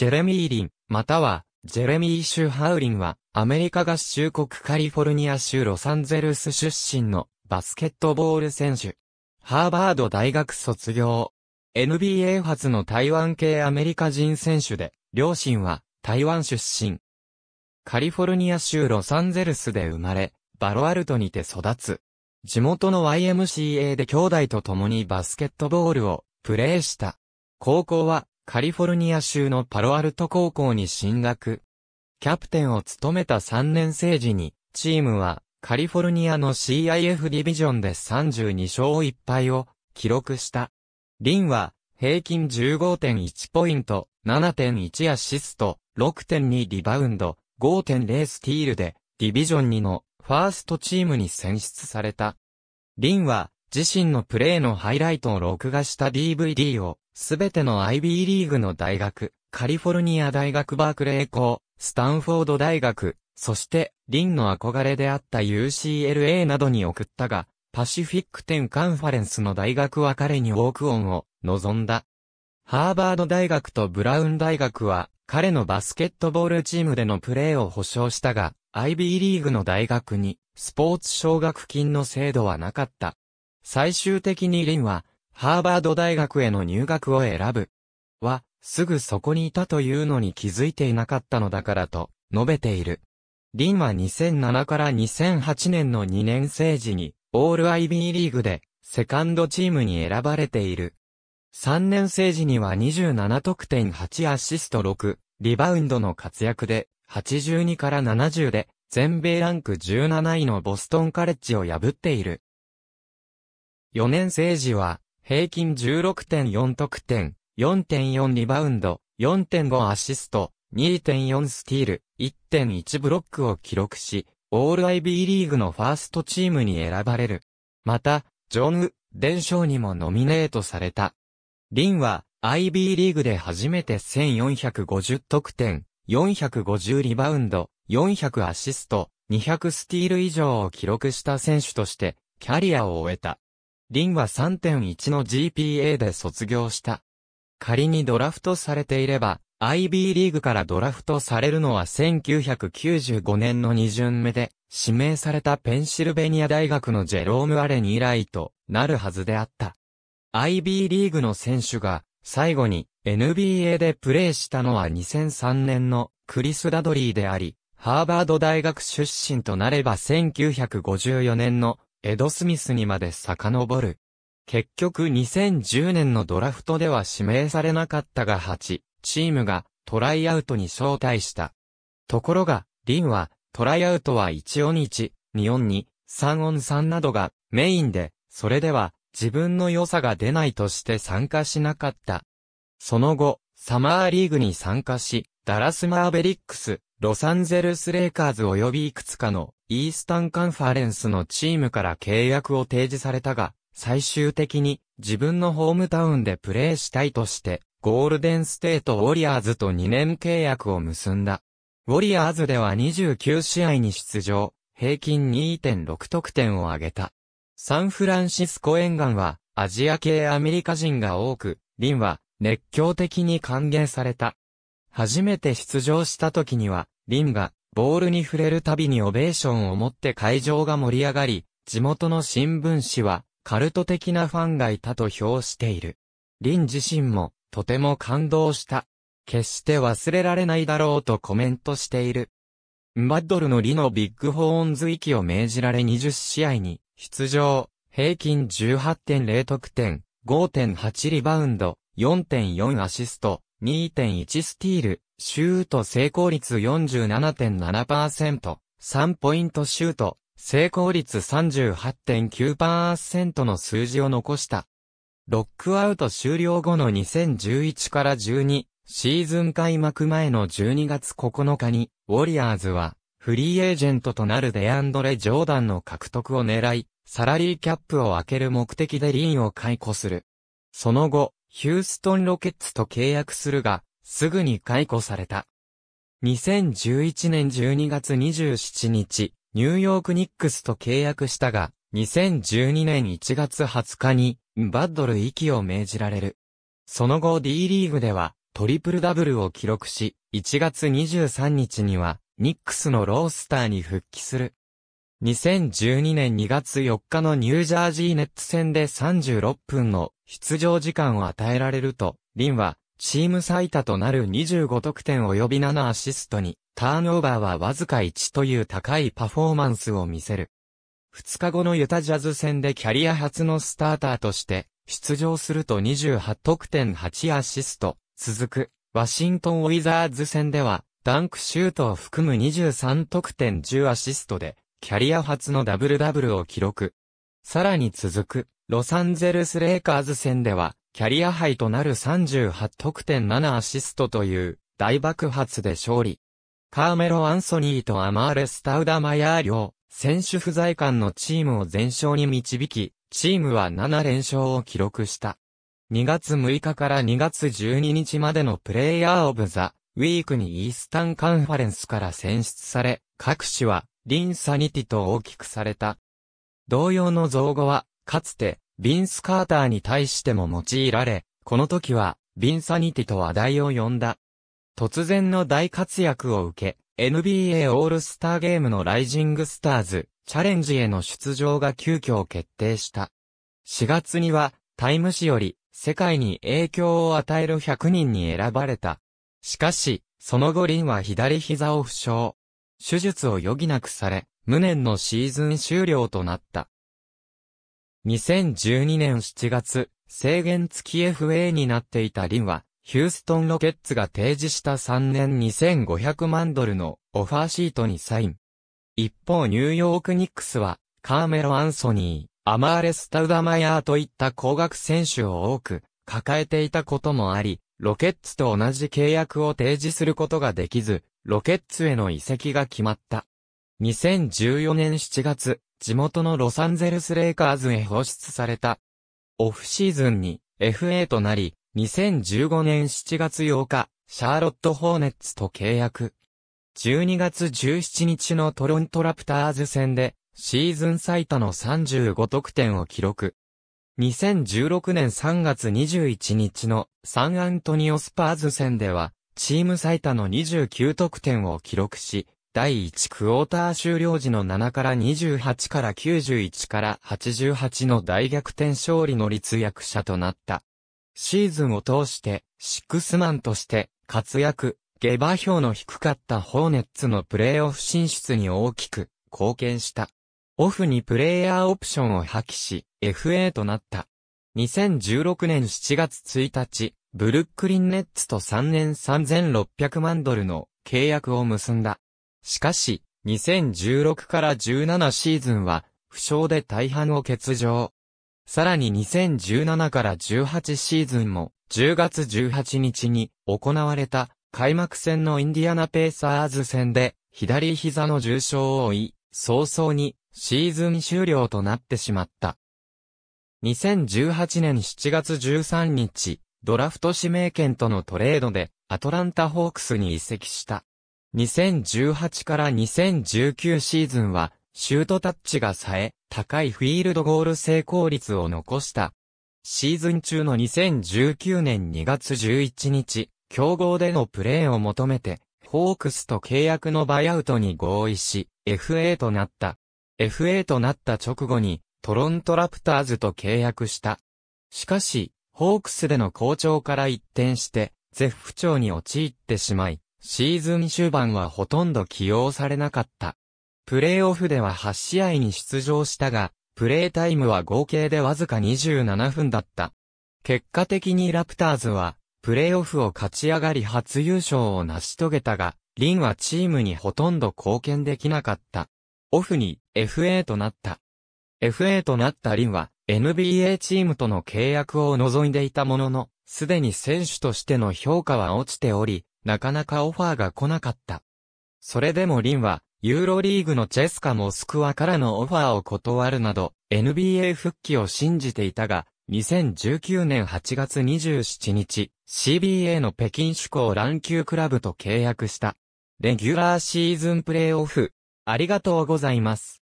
ジェレミー・リン、または、ジェレミー・シュハウリンは、アメリカ合衆国カリフォルニア州ロサンゼルス出身のバスケットボール選手。ハーバード大学卒業。NBA 初の台湾系アメリカ人選手で、両親は台湾出身。カリフォルニア州ロサンゼルスで生まれ、バロアルトにて育つ。地元の YMCA で兄弟と共にバスケットボールをプレーした。高校はカリフォルニア州のパロアルト高校に進学。キャプテンを務めた3年生時に、チームはカリフォルニアの CIF ディビジョンで32勝1敗を記録した。リンは平均15.1ポイント、7.1アシスト、6.2リバウンド、5.0スティールでディビジョン2のファーストチームに選出された。リンは自身のプレーのハイライトを録画した DVD をすべての IB リーグの大学、カリフォルニア大学バークレー校、スタンフォード大学、そして、リンの憧れであった UCLA などに送ったが、パシフィック10カンファレンスの大学は彼にウォークオンを望んだ。ハーバード大学とブラウン大学は、彼のバスケットボールチームでのプレーを保証したが、IB リーグの大学に、スポーツ奨学金の制度はなかった。最終的にリンは、ハーバード大学への入学を選ぶ。は、すぐそこにいたというのに気づいていなかったのだからと、述べている。リンは2007から2008年の2年生時に、オール IB リーグで、セカンドチームに選ばれている。3年生時には27得点8アシスト6、リバウンドの活躍で、82から70で、全米ランク17位のボストンカレッジを破っている。4年生時は、平均16.4得点、4.4リバウンド、4.5アシスト、2.4スティール、1.1ブロックを記録し、オール IB リーグのファーストチームに選ばれる。また、ジョン・伝承にもノミネートされた。リンは、IB リーグで初めて1450得点、450リバウンド、400アシスト、200スティール以上を記録した選手として、キャリアを終えた。リンは3.1の GPA で卒業した。仮にドラフトされていれば、IB リーグからドラフトされるのは1995年の2巡目で、指名されたペンシルベニア大学のジェローム・アレン以来となるはずであった。IB リーグの選手が最後に NBA でプレーしたのは2003年のクリス・ラドリーであり、ハーバード大学出身となれば1954年のエド・スミスにまで遡る。結局2010年のドラフトでは指名されなかったが8、チームがトライアウトに招待した。ところが、リンはトライアウトは1音1、2音2、3音3などがメインで、それでは自分の良さが出ないとして参加しなかった。その後、サマーリーグに参加し、ダラスマーベリックス、ロサンゼルスレイカーズ及びいくつかのイースタンカンファレンスのチームから契約を提示されたが、最終的に自分のホームタウンでプレーしたいとして、ゴールデンステートウォリアーズと2年契約を結んだ。ウォリアーズでは29試合に出場、平均2.6得点を挙げた。サンフランシスコ沿岸はアジア系アメリカ人が多く、リンは熱狂的に歓迎された。初めて出場した時には、リンが、ボールに触れるたびにオベーションを持って会場が盛り上がり、地元の新聞紙は、カルト的なファンがいたと評している。リン自身も、とても感動した。決して忘れられないだろうとコメントしている。マッドルのリのビッグホーンズ域を命じられ20試合に出場、平均18.0得点、5.8リバウンド、4.4アシスト、2.1スティール、シュート成功率47.7%、3ポイントシュート、成功率38.9%の数字を残した。ロックアウト終了後の2011から12、シーズン開幕前の12月9日に、ウォリアーズは、フリーエージェントとなるデアンドレ・ジョーダンの獲得を狙い、サラリーキャップを開ける目的でリンを解雇する。その後、ヒューストンロケッツと契約するが、すぐに解雇された。2011年12月27日、ニューヨークニックスと契約したが、2012年1月20日に、バッドル息を命じられる。その後 D リーグでは、トリプルダブルを記録し、1月23日には、ニックスのロースターに復帰する。2012年2月4日のニュージャージーネッツ戦で36分の出場時間を与えられると、リンは、チーム最多となる25得点及び7アシストに、ターンオーバーはわずか1という高いパフォーマンスを見せる。2日後のユタジャズ戦でキャリア初のスターターとして、出場すると28得点8アシスト。続く、ワシントンウィザーズ戦では、ダンクシュートを含む23得点10アシストで、キャリア初のダブルダブルを記録。さらに続く、ロサンゼルスレイカーズ戦では、キャリア杯となる38得点7アシストという大爆発で勝利。カーメロ・アンソニーとアマーレ・スタウダマヤー両選手不在間のチームを全勝に導き、チームは7連勝を記録した。2月6日から2月12日までのプレイヤーオブザ・ウィークにイースタンカンファレンスから選出され、各市はリンサニティと大きくされた。同様の造語は、かつて、ビンス・カーターに対しても用いられ、この時は、ビンサニティと話題を呼んだ。突然の大活躍を受け、NBA オールスターゲームのライジングスターズ、チャレンジへの出場が急遽決定した。4月には、タイム誌より、世界に影響を与える100人に選ばれた。しかし、その後リンは左膝を負傷。手術を余儀なくされ、無念のシーズン終了となった。2012年7月、制限付き FA になっていたリンは、ヒューストンロケッツが提示した3年2500万ドルのオファーシートにサイン。一方ニューヨークニックスは、カーメロ・アンソニー、アマーレ・スタウダマヤーといった高額選手を多く抱えていたこともあり、ロケッツと同じ契約を提示することができず、ロケッツへの移籍が決まった。2014年7月、地元のロサンゼルスレイカーズへ放出された。オフシーズンに FA となり、2015年7月8日、シャーロット・ホーネッツと契約。12月17日のトロントラプターズ戦で、シーズン最多の35得点を記録。2016年3月21日のサンアントニオスパーズ戦では、チーム最多の29得点を記録し、第1クォーター終了時の7から28から91から88の大逆転勝利の立役者となった。シーズンを通して、シックスマンとして活躍、下馬評の低かったホーネッツのプレーオフ進出に大きく貢献した。オフにプレイヤーオプションを破棄し、FA となった。2016年7月1日、ブルックリンネッツと3年3600万ドルの契約を結んだ。しかし、2016から17シーズンは、負傷で大半を欠場。さらに2017から18シーズンも、10月18日に行われた開幕戦のインディアナペーサーズ戦で、左膝の重傷を負い、早々にシーズン終了となってしまった。2018年7月13日、ドラフト指名権とのトレードで、アトランタホークスに移籍した。2018から2019シーズンは、シュートタッチがさえ、高いフィールドゴール成功率を残した。シーズン中の2019年2月11日、競合でのプレーを求めて、ホークスと契約のバイアウトに合意し、FA となった。FA となった直後に、トロントラプターズと契約した。しかし、ホークスでの好調から一転して、絶不調に陥ってしまい、シーズン終盤はほとんど起用されなかった。プレーオフでは8試合に出場したが、プレータイムは合計でわずか27分だった。結果的にラプターズは、プレーオフを勝ち上がり初優勝を成し遂げたが、リンはチームにほとんど貢献できなかった。オフに FA となった。FA となったリンは NBA チームとの契約を望んでいたものの、すでに選手としての評価は落ちており、なかなかオファーが来なかった。それでもリンは、ユーロリーグのチェスカモスクワからのオファーを断るなど、NBA 復帰を信じていたが、2019年8月27日、CBA の北京主港ランクラブと契約した。レギュラーシーズンプレイオフ。ありがとうございます。